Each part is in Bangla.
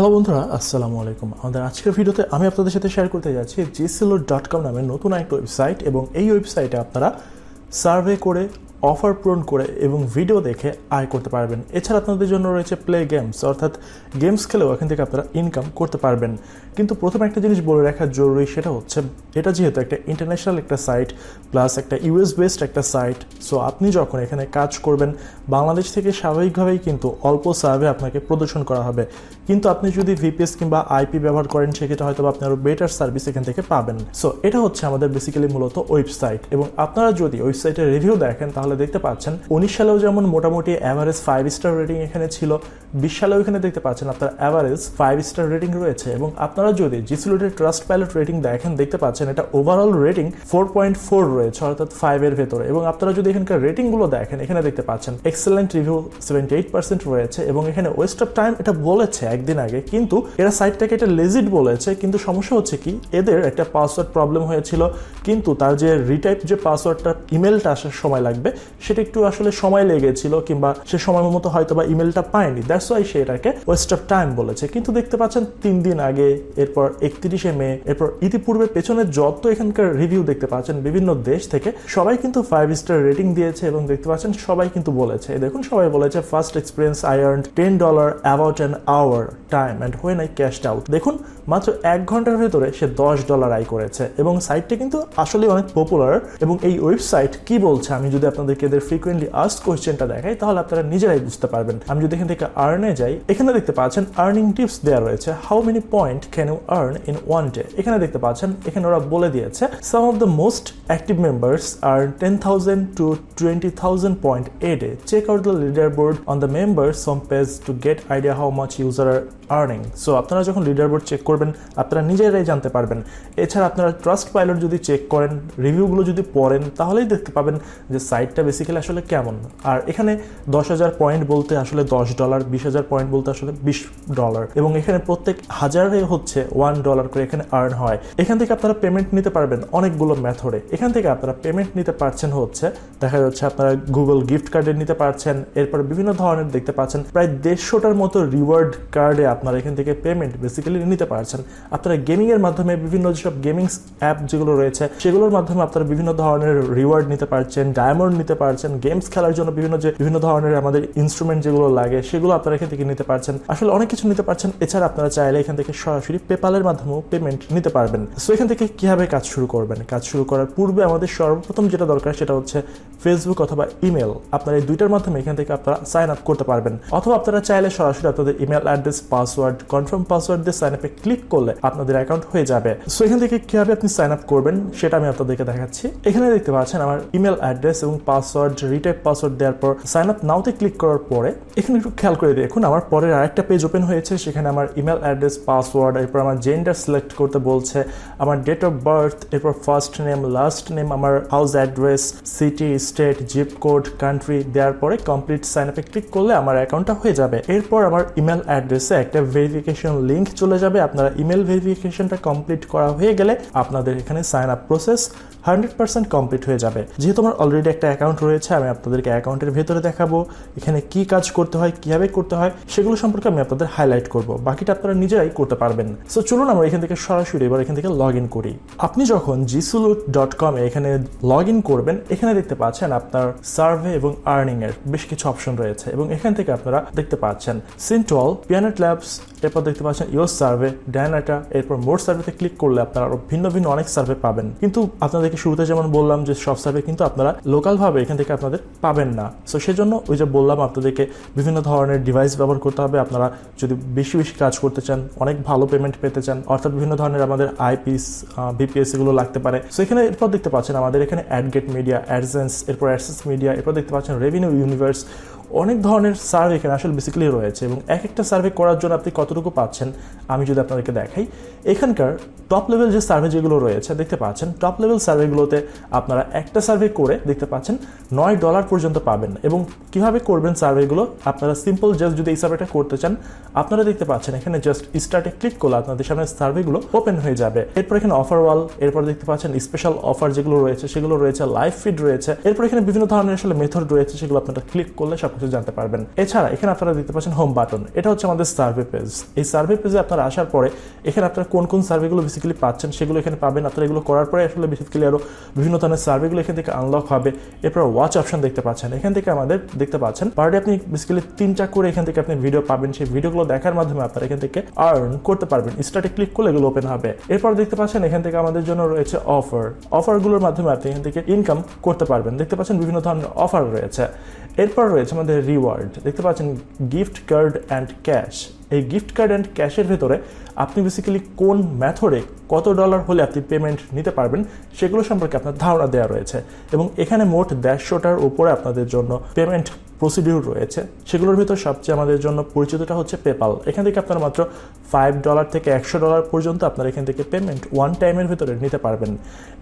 হ্যালো বন্ধুরা আসসালামু আলাইকুম আমাদের আজকের ভিডিওতে আমি আপনাদের সাথে শেয়ার করতে যাচ্ছি জিসেলো ডট কম নামের নতুন একটা ওয়েবসাইট এবং এই ওয়েবসাইটে আপনারা সার্ভে করে অফার পূরণ করে এবং ভিডিও দেখে আয় করতে পারবেন এছাড়া আপনাদের জন্য রয়েছে প্লে গেমস অর্থাৎ গেমস খেলেও এখান থেকে আপনারা ইনকাম করতে পারবেন কিন্তু প্রথমে একটা জিনিস বলে রাখা জরুরি সেটা হচ্ছে এটা যেহেতু একটা ইন্টারন্যাশনাল একটা সাইট প্লাস একটা ইউএস বেসড একটা সাইট সো আপনি যখন এখানে কাজ করবেন বাংলাদেশ থেকে স্বাভাবিকভাবেই কিন্তু অল্প সার্ভে আপনাকে প্রদর্শন করা হবে কিন্তু আপনি যদি ভিপিএস কিংবা আইপি ব্যবহার করেন সেক্ষেত্রে হয়তো আপনি আরও বেটার সার্ভিস এখান থেকে পাবেন সো এটা হচ্ছে আমাদের বেসিক্যালি মূলত ওয়েবসাইট এবং আপনারা যদি ওয়েবসাইটের রিভিউ দেখেন তাহলে তাহলে দেখতে পাচ্ছেন উনিশ সালেও যেমন মোটামুটি অ্যাভারেজ ফাইভ স্টার রেটিং এখানে ছিল বিশ সালেও এখানে দেখতে পাচ্ছেন আপনার অ্যাভারেজ ফাইভ স্টার রেটিং রয়েছে এবং আপনারা যদি জিসুলুটের ট্রাস্ট প্যালেট রেটিং দেখেন দেখতে পাচ্ছেন এটা overall rating four point four রয়েছে অর্থাৎ ফাইভ এর ভেতরে এবং আপনারা যদি এখানকার রেটিংগুলো দেখেন এখানে দেখতে পাচ্ছেন excellent review seventy eight percent রয়েছে এবং এখানে ওয়েস্ট অফ টাইম এটা বলেছে একদিন আগে কিন্তু এরা সাইটটাকে এটা লেজিট বলেছে কিন্তু সমস্যা হচ্ছে কি এদের একটা পাসওয়ার্ড প্রবলেম হয়েছিল কিন্তু তার যে রিটাইপ যে পাসওয়ার্ডটা ইমেলটা আসার সময় লাগবে সেটা একটু আসলে সময় লেগেছিল কিংবা সে সময় মতো হয়তো বা ইমেলটা পায়নি দ্যাটস ওয়াই সে এটাকে ওয়েস্ট অফ টাইম বলেছে কিন্তু দেখতে পাচ্ছেন তিন দিন আগে এরপর একত্রিশে মে এরপর ইতিপূর্বে পেছনে যত এখানকার রিভিউ দেখতে পাচ্ছেন বিভিন্ন দেশ থেকে সবাই কিন্তু ফাইভ স্টার রেটিং দিয়েছে এবং দেখতে পাচ্ছেন সবাই কিন্তু বলেছে দেখুন সবাই বলেছে first experience I earn ten dollar about an hour time and when I cash out দেখুন মাত্র এক ঘন্টার ভেতরে সে দশ ডলার আয় করেছে এবং সাইটটা কিন্তু আসলে অনেক পপুলার এবং এই ওয়েবসাইট কি বলছে আমি যদি আপনাদের আপনাদেরকে এদের ফ্রিকুয়েন্টলি আস্ক কোয়েশ্চেনটা দেখাই তাহলে আপনারা নিজেরাই বুঝতে পারবেন আমি যদি এখান থেকে আর্নে যাই এখানে দেখতে পাচ্ছেন আর্নিং টিপস দেওয়া রয়েছে how many point can you earn in one day এখানে দেখতে পাচ্ছেন এখানে ওরা বলে দিয়েছে some of the most active members are ten thousand to twenty thousand point a day check out the leader board on the members some page to get idea how much user are earning so আপনারা যখন লিডার বোর্ড চেক করবেন আপনারা নিজেরাই জানতে পারবেন এছাড়া আপনারা ট্রাস্ট পাইলট যদি চেক করেন রিভিউগুলো যদি পড়েন তাহলেই দেখতে পাবেন যে সাইট মার্কেটটা বেসিক্যালি আসলে কেমন আর এখানে দশ হাজার পয়েন্ট বলতে আসলে দশ ডলার বিশ হাজার পয়েন্ট বলতে আসলে বিশ ডলার এবং এখানে প্রত্যেক হাজারে হচ্ছে ওয়ান ডলার করে এখানে আর্ন হয় এখান থেকে আপনারা পেমেন্ট নিতে পারবেন অনেকগুলো মেথডে এখান থেকে আপনারা পেমেন্ট নিতে পারছেন হচ্ছে দেখা যাচ্ছে আপনারা গুগল গিফট কার্ডে নিতে পারছেন এরপর বিভিন্ন ধরনের দেখতে পাচ্ছেন প্রায় দেড়শোটার মতো রিওয়ার্ড কার্ডে আপনারা এখান থেকে পেমেন্ট বেসিক্যালি নিতে পারছেন আপনারা গেমিংয়ের মাধ্যমে বিভিন্ন যেসব গেমিংস অ্যাপ যেগুলো রয়েছে সেগুলোর মাধ্যমে আপনারা বিভিন্ন ধরনের রিওয়ার্ড নিতে পারছেন ডায়মন্ড নিতে পারছেন গেমস খেলার জন্য বিভিন্ন যে বিভিন্ন ধরনের আমাদের ইনস্ট্রুমেন্ট যেগুলো লাগে সেগুলো আপনারা এখান থেকে নিতে পারছেন আসলে অনেক কিছু নিতে পারছেন এছাড়া আপনারা চাইলে এখান থেকে সরাসরি পেপালের মাধ্যমেও পেমেন্ট নিতে পারবেন সো এখান থেকে কিভাবে কাজ শুরু করবেন কাজ শুরু করার পূর্বে আমাদের সর্বপ্রথম যেটা দরকার সেটা হচ্ছে ফেসবুক অথবা ইমেল আপনারা এই দুইটার মাধ্যমে এখান থেকে আপনারা সাইন আপ করতে পারবেন অথবা আপনারা চাইলে সরাসরি আপনাদের email address password confirm password দিয়ে সাইন আপে ক্লিক করলে আপনাদের অ্যাকাউন্ট হয়ে যাবে সো এখান থেকে কিভাবে আপনি সাইন আপ করবেন সেটা আমি আপনাদেরকে দেখাচ্ছি এখানে দেখতে পাচ্ছেন আমার ইমেল অ্যাড্রেস এবং পাসওয়ার্ড রিটাইপ পাসওয়ার্ড দেওয়ার পর সাইন আপ নাওতে ক্লিক করার পরে এখানে একটু খেয়াল করে দেখুন আমার পরের আরেকটা পেজ ওপেন হয়েছে সেখানে আমার ইমেল অ্যাড্রেস পাসওয়ার্ড এরপর আমার জেন্ডার সিলেক্ট করতে বলছে আমার ডেট অফ বার্থ এরপর ফার্স্ট নেম লাস্ট নেম আমার house address city state zip code country দেওয়ার পরে কমপ্লিট সাইন আপে ক্লিক করলে আমার অ্যাকাউন্টটা হয়ে যাবে এরপর আমার ইমেল অ্যাড্রেসে একটা ভেরিফিকেশন লিঙ্ক চলে যাবে আপনারা ইমেল ভেরিফিকেশনটা কমপ্লিট করা হয়ে গেলে আপনাদের এখানে sign up process hundred percent complete হয়ে যাবে যেহেতু আমার অলরেডি একটা অ্যাকাউন্ট অ্যাকাউন্ট রয়েছে আমি আপনাদেরকে অ্যাকাউন্টের ভেতরে দেখাবো এখানে কি কাজ করতে হয় কীভাবে করতে হয় সেগুলো সম্পর্কে আমি আপনাদের হাইলাইট করব বাকিটা আপনারা নিজেরাই করতে পারবেন সো চলুন আমরা এখান থেকে সরাসরি এবার এখান থেকে লগ ইন করি আপনি যখন জিসুলুট ডট কমে এখানে লগ ইন করবেন এখানে দেখতে পাচ্ছেন আপনার সার্ভে এবং আর্নিং এর বেশ কিছু অপশন রয়েছে এবং এখান থেকে আপনারা দেখতে পাচ্ছেন সিনটল পিয়ানেট ল্যাবস এরপর দেখতে পাচ্ছেন ইয়োর সার্ভে ডায়নাটা এরপর মোর সার্ভেতে ক্লিক করলে আপনারা আরো ভিন্ন ভিন্ন অনেক সার্ভে পাবেন কিন্তু আপনাদেরকে শুরুতে যেমন বললাম যে সব সার্ভে কিন্তু আপনারা লোকাল কোনোভাবে এখান থেকে আপনাদের পাবেন না সো সেজন্য ওই যে বললাম আপনাদেরকে বিভিন্ন ধরনের ডিভাইস ব্যবহার করতে হবে আপনারা যদি বেশি বেশি কাজ করতে চান অনেক ভালো পেমেন্ট পেতে চান অর্থাৎ বিভিন্ন ধরনের আমাদের আইপিএস বিপিএস এগুলো লাগতে পারে সো এখানে এরপর দেখতে পাচ্ছেন আমাদের এখানে অ্যাডগেট মিডিয়া অ্যাডসেন্স এরপর অ্যাডসেন্স মিডিয়া এরপর দেখতে পাচ্ছেন রেভিনিউ ইউনিভার্স অনেক ধরনের সার্ভে এখানে আসলে বেসিক্যালি রয়েছে এবং এক একটা সার্ভে করার জন্য আপনি কতটুকু পাচ্ছেন আমি যদি আপনাদেরকে দেখাই এখানকার টপ লেভেল যে সার্ভে যেগুলো রয়েছে দেখতে পাচ্ছেন টপ লেভেল সার্ভেগুলোতে আপনারা একটা সার্ভে করে দেখতে পাচ্ছেন নয় ডলার পর্যন্ত পাবেন এবং কিভাবে করবেন সার্ভেগুলো আপনারা সিম্পল জাস্ট যদি এই সার্ভেটা করতে চান আপনারা দেখতে পাচ্ছেন এখানে জাস্ট স্টার্টে ক্লিক করলে আপনাদের সামনে সার্ভেগুলো ওপেন হয়ে যাবে এরপর এখানে অফার ওয়াল এরপর দেখতে পাচ্ছেন স্পেশাল অফার যেগুলো রয়েছে সেগুলো রয়েছে লাইফ ফিড রয়েছে এরপর এখানে বিভিন্ন ধরনের আসলে মেথড রয়েছে সেগুলো আপনারা ক্লিক করলে সব সবকিছু জানতে পারবেন এছাড়া এখানে আপনারা দেখতে পাচ্ছেন হোম বাটন এটা হচ্ছে আমাদের সার্ভে পেজ এই সার্ভে পেজে আপনারা আসার পরে এখানে আপনারা কোন কোন সার্ভেগুলো বেসিক্যালি পাচ্ছেন সেগুলো এখানে পাবেন আপনারা এগুলো করার পরে আসলে বেসিক্যালি আরও বিভিন্ন ধরনের সার্ভেগুলো এখান থেকে আনলক হবে এরপর ওয়াচ অপশন দেখতে পাচ্ছেন এখান থেকে আমাদের দেখতে পাচ্ছেন পার ডে আপনি বেসিক্যালি তিনটা করে এখান থেকে আপনি ভিডিও পাবেন সেই ভিডিওগুলো দেখার মাধ্যমে আপনারা এখান থেকে আর্ন করতে পারবেন স্টার্টে ক্লিক করলে এগুলো ওপেন হবে এরপর দেখতে পাচ্ছেন এখান থেকে আমাদের জন্য রয়েছে অফার অফারগুলোর মাধ্যমে আপনি এখান থেকে ইনকাম করতে পারবেন দেখতে পাচ্ছেন বিভিন্ন ধরনের অফার রয়েছে এরপর রয়েছে আমাদের আমাদের রিওয়ার্ড দেখতে পাচ্ছেন গিফট কার্ড অ্যান্ড ক্যাশ এই গিফট কার্ড অ্যান্ড ক্যাশের ভেতরে আপনি বেসিক্যালি কোন মেথডে কত ডলার হলে আপনি পেমেন্ট নিতে পারবেন সেগুলো সম্পর্কে আপনার ধারণা দেওয়া রয়েছে এবং এখানে মোট দেড়শোটার উপরে আপনাদের জন্য পেমেন্ট প্রসিডিউর রয়েছে সেগুলোর ভিতর সবচেয়ে আমাদের জন্য পরিচিতটা হচ্ছে পেপাল এখান থেকে আপনারা মাত্র ফাইভ ডলার থেকে একশো ডলার পর্যন্ত আপনারা এখান থেকে পেমেন্ট ওয়ান টাইমের ভিতরে নিতে পারবেন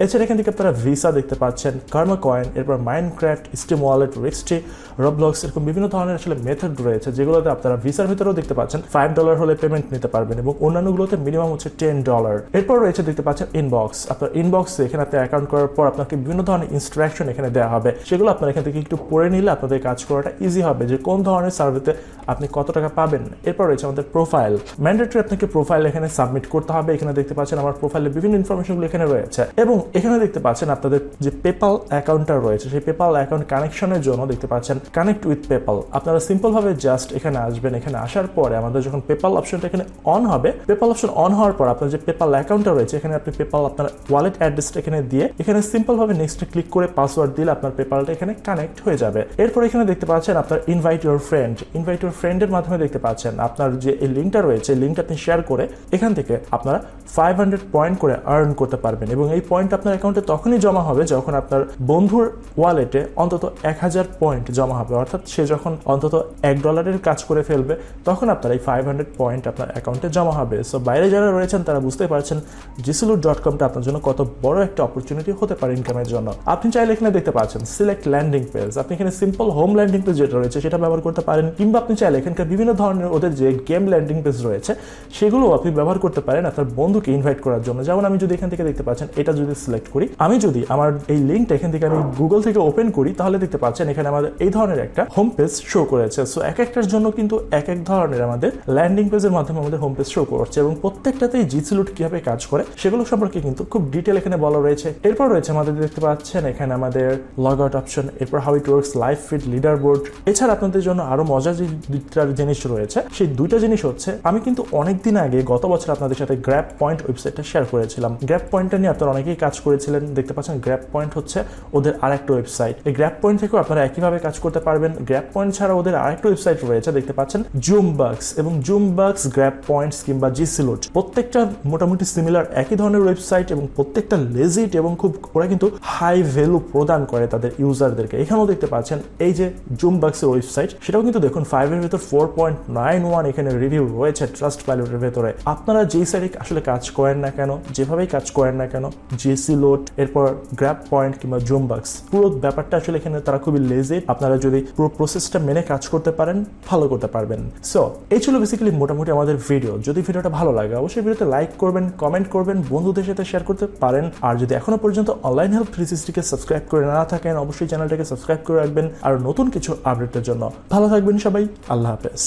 এছাড়া এখান থেকে আপনারা ভিসা দেখতে পাচ্ছেন কার্মা কয়েন এরপর Minecraft Steam wallet Rixty Roblox এরকম বিভিন্ন ধরনের আসলে মেথড রয়েছে যেগুলোতে আপনারা ভিসার ভিতরেও দেখতে পাচ্ছেন ফাইভ ডলার হলে পেমেন্ট নিতে পারবেন এবং অন্যান্যগুলোতে মিনিমাম হচ্ছে টেন ডলার এরপর রয়েছে দেখতে পাচ্ছেন ইনবক্স আপনার ইনবক্সে এখানে আপনি অ্যাকাউন্ট করার পর আপনাকে বিভিন্ন ধরনের ইনস্ট্রাকশন এখানে দেওয়া হবে সেগুলো আপনার এখান থেকে একটু পড়ে নিলে আপনাদের কাজ করাটা ইজি হবে যে কোন ধরনের সার্ভেতে আপনি কত টাকা পাবেন এরপর রয়েছে আমাদের প্রোফাইল ম্যান্ডেটরি আপনাকে প্রোফাইল এখানে সাবমিট করতে হবে এখানে দেখতে পাচ্ছেন আমার প্রোফাইলে বিভিন্ন ইনফরমেশনগুলো এখানে রয়েছে এবং এখানে দেখতে পাচ্ছেন আপনাদের যে পেপাল অ্যাকাউন্টটা রয়েছে সেই পেপাল অ্যাকাউন্ট কানেকশনের জন্য দেখতে পাচ্ছেন কানেক্ট উইথ পেপাল আপনারা সিম্পলভাবে জাস্ট এখানে আসবেন এখানে আসার পরে আমাদের যখন পেপাল অপশনটা এখানে অন হবে পেপাল অপশন অন হওয়ার পর আপনার যে পেপাল অ্যাকাউন্টটা রয়েছে এখানে আপনি পেপাল আপনার ওয়ালেট অ্যাড্রেসটা এখানে দিয়ে এখানে সিম্পল ভাবে নেক্সট ক্লিক করে পাসওয়ার্ড দিলে আপনার পেপালটা এখানে কানেক্ট হয়ে যাবে এরপর এখানে দেখতে পাচ্ছেন আপনার invite your friend invite your ফ্রেন্ডের মাধ্যমে দেখতে পাচ্ছেন আপনার যে এই লিঙ্কটা রয়েছে লিঙ্কটা আপনি শেয়ার করে এখান থেকে আপনারা ফাইভ হান্ড্রেড পয়েন্ট করে আর্ন করতে পারবেন এবং এই পয়েন্ট আপনার অ্যাকাউন্টে তখনই জমা হবে যখন আপনার বন্ধুর ওয়ালেটে অন্তত এক হাজার পয়েন্ট জমা হবে অর্থাৎ সে যখন অন্তত এক ডলারের কাজ করে ফেলবে তখন আপনার এই ফাইভ ফাইভ হান্ড্রেড পয়েন্ট আপনার অ্যাকাউন্টে জমা হবে সো বাইরে যারা রয়েছেন তারা বুঝতে পারছেন জিসিলুট ডট কমটা আপনার জন্য কত বড় একটা অপরচুনিটি হতে পারে ইনকামের জন্য আপনি চাইলে এখানে দেখতে পাচ্ছেন সিলেক্ট ল্যান্ডিং পেজ আপনি এখানে সিম্পল হোম ল্যান্ডিং পেজ যেটা রয়েছে সেটা ব্যবহার করতে পারেন কিংবা আপনি চাইলে এখানকার বিভিন্ন ধরনের ওদের যে গেম ল্যান্ডিং পেজ রয়েছে সেগুলো আপনি ব্যবহার করতে পারেন আপনার বন্ধুকে ইনভাইট করার জন্য যেমন আমি যদি এখান থেকে দেখতে পাচ্ছেন এটা যদি সিলেক্ট করি আমি যদি আমার এই লিঙ্কটা এখান থেকে আমি গুগল থেকে ওপেন করি তাহলে দেখতে পাচ্ছেন এখানে আমাদের এই ধরনের একটা হোম পেজ শো করেছে সো এক একটার জন্য কিন্তু এক এক ধরনের আমাদের ল্যান্ডিং পেজের মাধ্যমে আমাদের হোম পেজ শো করছে এবং প্রত্যেকটাতেই জিসিলুট কীভাবে কাজ করে সেগুলো সম্পর্কে কিন্তু খুব ডিটেল এখানে বলা রয়েছে এরপর রয়েছে আমাদের দেখতে পাচ্ছেন এখানে আমাদের লগ আউট অপশন এরপর how it works life feed leaderboard এছাড়া আপনাদের জন্য আরও মজার যে দুইটা জিনিস রয়েছে সেই দুইটা জিনিস হচ্ছে আমি কিন্তু অনেক দিন আগে গত বছর আপনাদের সাথে গ্র্যাপ পয়েন্ট ওয়েবসাইটটা শেয়ার করেছিলাম গ্র্যাপ পয়েন্টটা নিয়ে আপনারা অনেকেই কাজ করেছিলেন দেখতে পাচ্ছেন গ্র্যাপ পয়েন্ট হচ্ছে ওদের আর একটা ওয়েবসাইট এই গ্র্যাপ পয়েন্ট থেকেও আপনারা একইভাবে কাজ করতে পারবেন গ্র্যাপ পয়েন্ট ছাড়া ওদের আরেকটা ওয়েবসাইট রয়েছে দেখতে পাচ্ছেন জুম বাক্স এবং জুমবাক্স গ্র্যাপ পয়েন্টস কিংবা জিসিলোট প্রত্যেকটা মোটামুটি সিমিলার একই ধরনের ওয়েবসাইট এবং প্রত্যেকটা লেজিট এবং খুব ওরা কিন্তু হাই ভ্যালু প্রদান করে তাদের ইউজারদেরকে এখানেও দেখতে পাচ্ছেন এই যে জুমবাক্সের ওয়েবসাইট সেটাও কিন্তু দেখুন ফাইভের ভেতর ফোর পয়েন্ট নাইন ওয়ান এখানে রিভিউ রয়েছে ট্রাস্ট পাইলটের ভেতরে আপনারা যেই সাইডে আসলে কাজ করেন না কেন যেভাবেই কাজ করেন না কেন জেসি লোড এরপর গ্র্যাপ পয়েন্ট কিংবা জুমবাক্স পুরো ব্যাপারটা আসলে এখানে তারা খুবই লেজে আপনারা যদি পুরো প্রসেসটা মেনে কাজ করতে পারেন ভালো করতে পারবেন সো এই ছিল ছিল বেসিক্যালি মোটামুটি আমাদের ভিডিও যদি ভিডিওটা ভালো লাগে অবশ্যই ভিডিওতে লাইক করবেন কমেন্ট করবেন বন্ধুদের সাথে শেয়ার করতে পারেন আর যদি এখনো পর্যন্ত অনলাইন হেল্প থ্রি সিক্সটিকে সাবস্ক্রাইব করে না থাকেন অবশ্যই চ্যানেলটাকে সাবস্ক্রাইব করে রাখবেন আর নতুন কিছু আপডেটের জন্য ভালো থাকবেন সবাই আল্লাহ হাফেজ